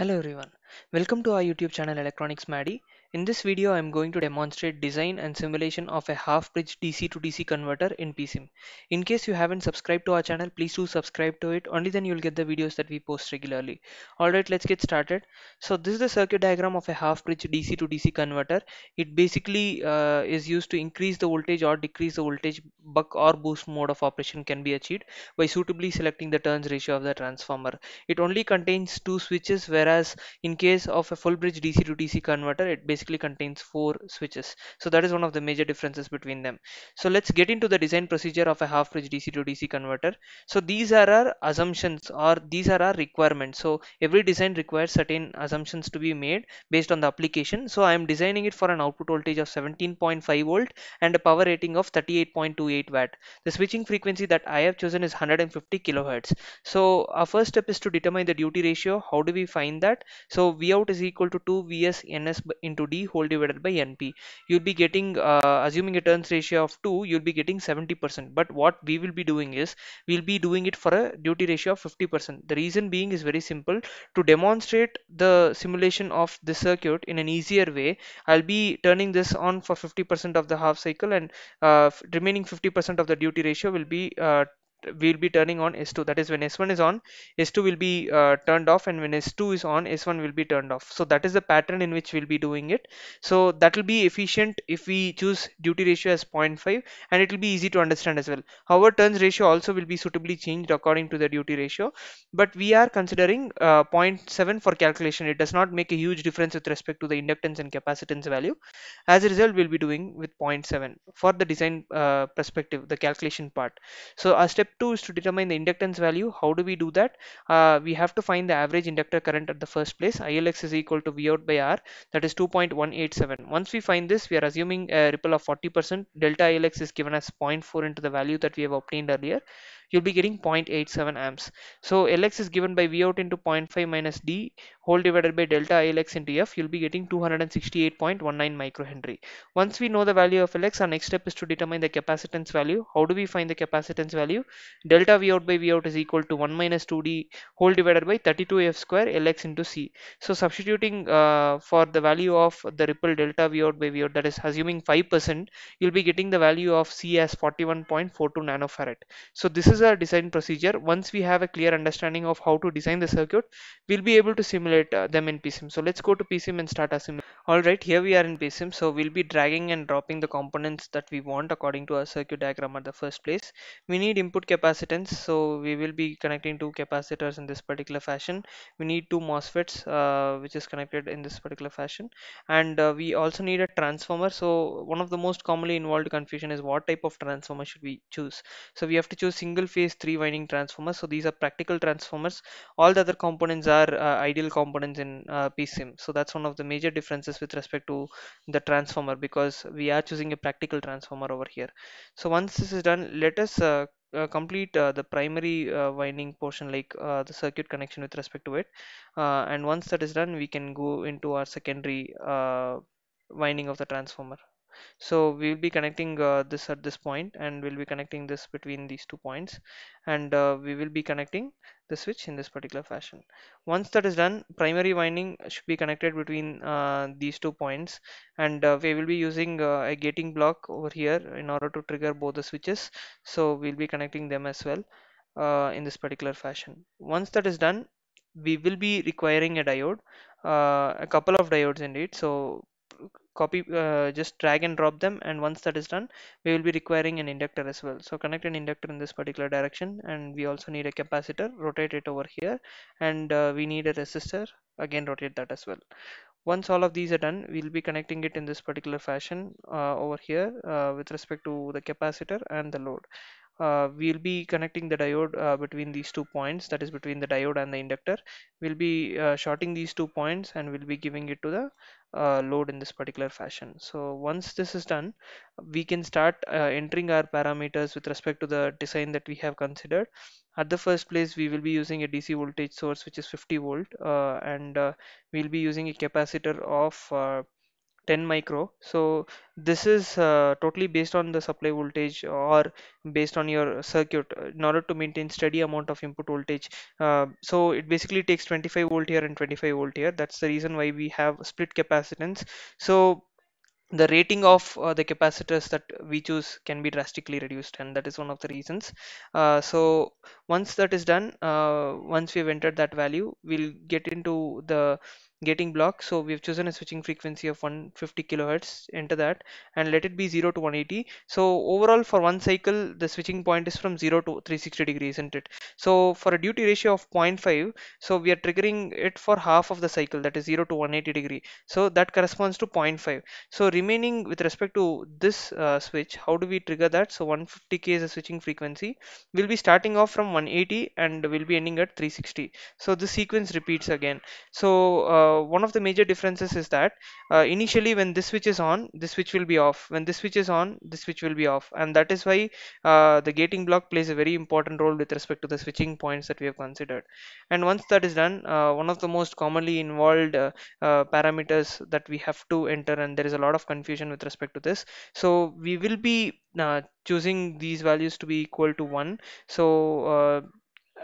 hello everyone Welcome to our YouTube channel Electronics Maddy. In this video I am going to demonstrate design and simulation of a half-bridge DC to DC converter in PSIM. In case you haven't subscribed to our channel please do subscribe to it only then you'll get the videos that we post regularly. Alright let's get started. So this is the circuit diagram of a half-bridge DC to DC converter. It basically uh, is used to increase the voltage or decrease the voltage buck or boost mode of operation can be achieved by suitably selecting the turns ratio of the transformer. It only contains two switches whereas in case of a full bridge DC to DC converter, it basically contains four switches. So that is one of the major differences between them. So let's get into the design procedure of a half bridge DC to DC converter. So these are our assumptions or these are our requirements. So every design requires certain assumptions to be made based on the application. So I am designing it for an output voltage of 17.5 volt and a power rating of 38.28 watt. The switching frequency that I have chosen is 150 kilohertz. So our first step is to determine the duty ratio. How do we find that? So so V out is equal to 2 Vs Ns into D whole divided by NP. You'll be getting, uh, assuming a turns ratio of 2, you'll be getting 70%. But what we will be doing is, we'll be doing it for a duty ratio of 50%. The reason being is very simple. To demonstrate the simulation of the circuit in an easier way, I'll be turning this on for 50% of the half cycle and uh, remaining 50% of the duty ratio will be uh, we'll be turning on S2 that is when S1 is on S2 will be uh, turned off and when S2 is on S1 will be turned off so that is the pattern in which we'll be doing it so that will be efficient if we choose duty ratio as 0.5 and it will be easy to understand as well however turns ratio also will be suitably changed according to the duty ratio but we are considering uh, 0.7 for calculation it does not make a huge difference with respect to the inductance and capacitance value as a result we'll be doing with 0.7 for the design uh, perspective the calculation part so our step two is to determine the inductance value. How do we do that? Uh, we have to find the average inductor current at the first place. ILX is equal to V out by R. That is 2.187. Once we find this, we are assuming a ripple of 40%. Delta ILX is given as 0.4 into the value that we have obtained earlier you'll be getting 0.87 amps so lx is given by v out into 0.5 minus d whole divided by delta ilx into f you'll be getting 268.19 microhenry once we know the value of lx our next step is to determine the capacitance value how do we find the capacitance value delta v out by v out is equal to 1 minus 2d whole divided by 32f square lx into c so substituting uh, for the value of the ripple delta v out by v out that is assuming 5% you'll be getting the value of c as 41.42 nanofarad so this is is our design procedure. Once we have a clear understanding of how to design the circuit, we'll be able to simulate uh, them in PCM. So let's go to PCM and start our simulation. Alright, here we are in PSim. So we'll be dragging and dropping the components that we want according to our circuit diagram at the first place. We need input capacitance. So we will be connecting two capacitors in this particular fashion. We need two MOSFETs uh, which is connected in this particular fashion. And uh, we also need a transformer. So one of the most commonly involved confusion is what type of transformer should we choose. So we have to choose single phase three winding transformers. So these are practical transformers. All the other components are uh, ideal components in uh, So that's one of the major differences with respect to the transformer because we are choosing a practical transformer over here so once this is done let us uh, uh, complete uh, the primary uh, winding portion like uh, the circuit connection with respect to it uh, and once that is done we can go into our secondary winding of the transformer so we will be connecting uh, this at this point and we'll be connecting this between these two points and uh, we will be connecting the switch in this particular fashion once that is done primary winding should be connected between uh, these two points and uh, we will be using uh, a gating block over here in order to trigger both the switches so we'll be connecting them as well uh, in this particular fashion once that is done we will be requiring a diode uh, a couple of diodes indeed so copy uh, just drag and drop them and once that is done we will be requiring an inductor as well so connect an inductor in this particular direction and we also need a capacitor rotate it over here and uh, we need a resistor again rotate that as well once all of these are done we'll be connecting it in this particular fashion uh, over here uh, with respect to the capacitor and the load uh, we'll be connecting the diode uh, between these two points that is between the diode and the inductor we'll be uh, shorting these two points and we'll be giving it to the uh, load in this particular fashion so once this is done we can start uh, entering our parameters with respect to the design that we have considered at the first place we will be using a DC voltage source which is 50 volt uh, and we'll be using a capacitor of 10 micro so this is uh, totally based on the supply voltage or based on your circuit uh, in order to maintain steady amount of input voltage uh, so it basically takes 25 volt here and 25 volt here that's the reason why we have split capacitance so the rating of uh, the capacitors that we choose can be drastically reduced and that is one of the reasons uh, so once that is done uh, once we've entered that value we'll get into the gating block so we've chosen a switching frequency of 150 kilohertz enter that and let it be 0 to 180 so overall for one cycle the switching point is from 0 to 360 degree isn't it so for a duty ratio of 0.5 so we are triggering it for half of the cycle that is 0 to 180 degree so that corresponds to 0.5 so remaining with respect to this uh, switch how do we trigger that so 150k is a switching frequency we'll be starting off from 180 and we'll be ending at 360 so the sequence repeats again so uh, uh, one of the major differences is that uh, initially when this switch is on this switch will be off when this switch is on this switch will be off and that is why uh, the gating block plays a very important role with respect to the switching points that we have considered and once that is done uh, one of the most commonly involved uh, uh, parameters that we have to enter and there is a lot of confusion with respect to this so we will be choosing these values to be equal to 1 so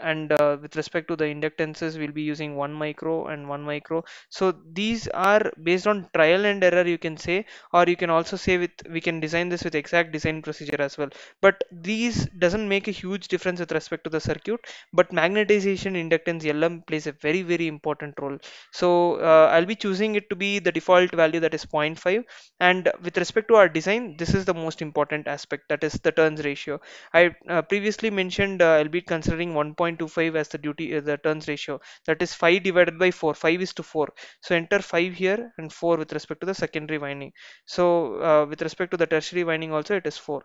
and uh, with respect to the inductances we'll be using 1 micro and 1 micro so these are based on trial and error you can say or you can also say with we can design this with exact design procedure as well but these doesn't make a huge difference with respect to the circuit but magnetization inductance LM plays a very very important role so uh, I'll be choosing it to be the default value that is 0.5 and with respect to our design this is the most important aspect that is the turns ratio I uh, previously mentioned uh, I'll be considering 1. 0.25 as the duty uh, the turns ratio that is 5 divided by 4 5 is to 4 so enter 5 here and 4 with respect to the secondary winding so uh, with respect to the tertiary winding also it is 4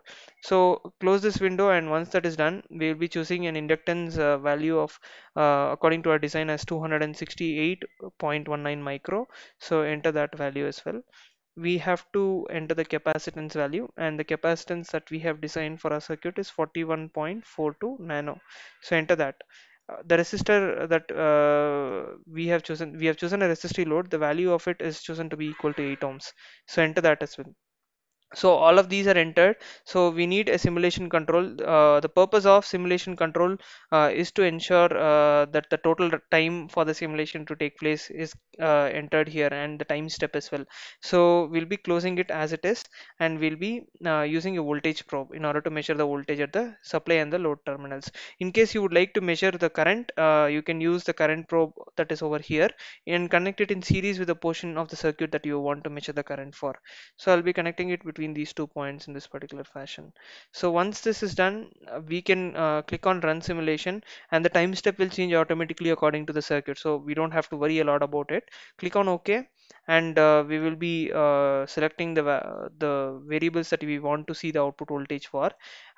so close this window and once that is done we will be choosing an inductance uh, value of uh, according to our design as 268.19 micro so enter that value as well we have to enter the capacitance value and the capacitance that we have designed for our circuit is 41.42 nano so enter that uh, the resistor that uh, we have chosen we have chosen a resistive load the value of it is chosen to be equal to 8 ohms so enter that as well so all of these are entered so we need a simulation control uh, the purpose of simulation control uh, is to ensure uh, that the total time for the simulation to take place is uh, entered here and the time step as well so we'll be closing it as it is and we'll be uh, using a voltage probe in order to measure the voltage at the supply and the load terminals in case you would like to measure the current uh, you can use the current probe that is over here and connect it in series with the portion of the circuit that you want to measure the current for so I'll be connecting it between between these two points in this particular fashion. So once this is done, uh, we can uh, click on run simulation and the time step will change automatically according to the circuit. So we don't have to worry a lot about it. Click on OK and uh, we will be uh, selecting the, the variables that we want to see the output voltage for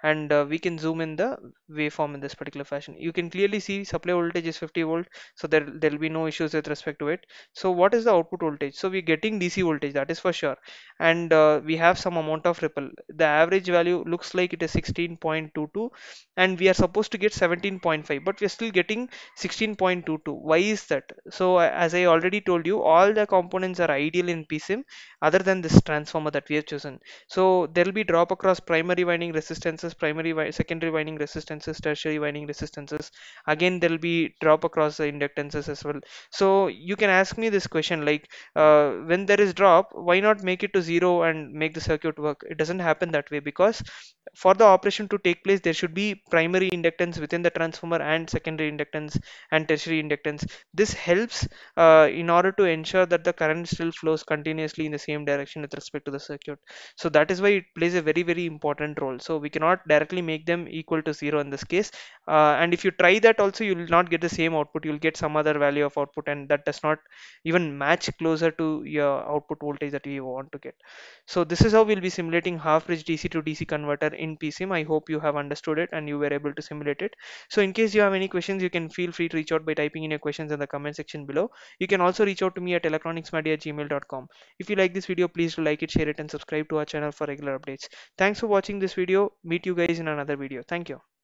and uh, we can zoom in the waveform in this particular fashion you can clearly see supply voltage is 50 volt so there there'll be no issues with respect to it so what is the output voltage so we're getting dc voltage that is for sure and uh, we have some amount of ripple the average value looks like it is 16.22 and we are supposed to get 17.5 but we're still getting 16.22 why is that so uh, as i already told you all the components are ideal in psim other than this transformer that we have chosen so there will be drop across primary winding resistance resistances, primary, secondary winding resistances, tertiary winding resistances. Again, there will be drop across the inductances as well. So you can ask me this question like uh, when there is drop, why not make it to zero and make the circuit work? It doesn't happen that way because for the operation to take place, there should be primary inductance within the transformer and secondary inductance and tertiary inductance. This helps uh, in order to ensure that the current still flows continuously in the same direction with respect to the circuit. So that is why it plays a very, very important role. So we cannot not directly make them equal to 0 in this case uh, and if you try that also you will not get the same output you will get some other value of output and that does not even match closer to your output voltage that you want to get so this is how we'll be simulating half bridge DC to DC converter in PCM I hope you have understood it and you were able to simulate it so in case you have any questions you can feel free to reach out by typing in your questions in the comment section below you can also reach out to me at electronicsmedia@gmail.com if you like this video please do like it share it and subscribe to our channel for regular updates thanks for watching this video meet you guys in another video. Thank you.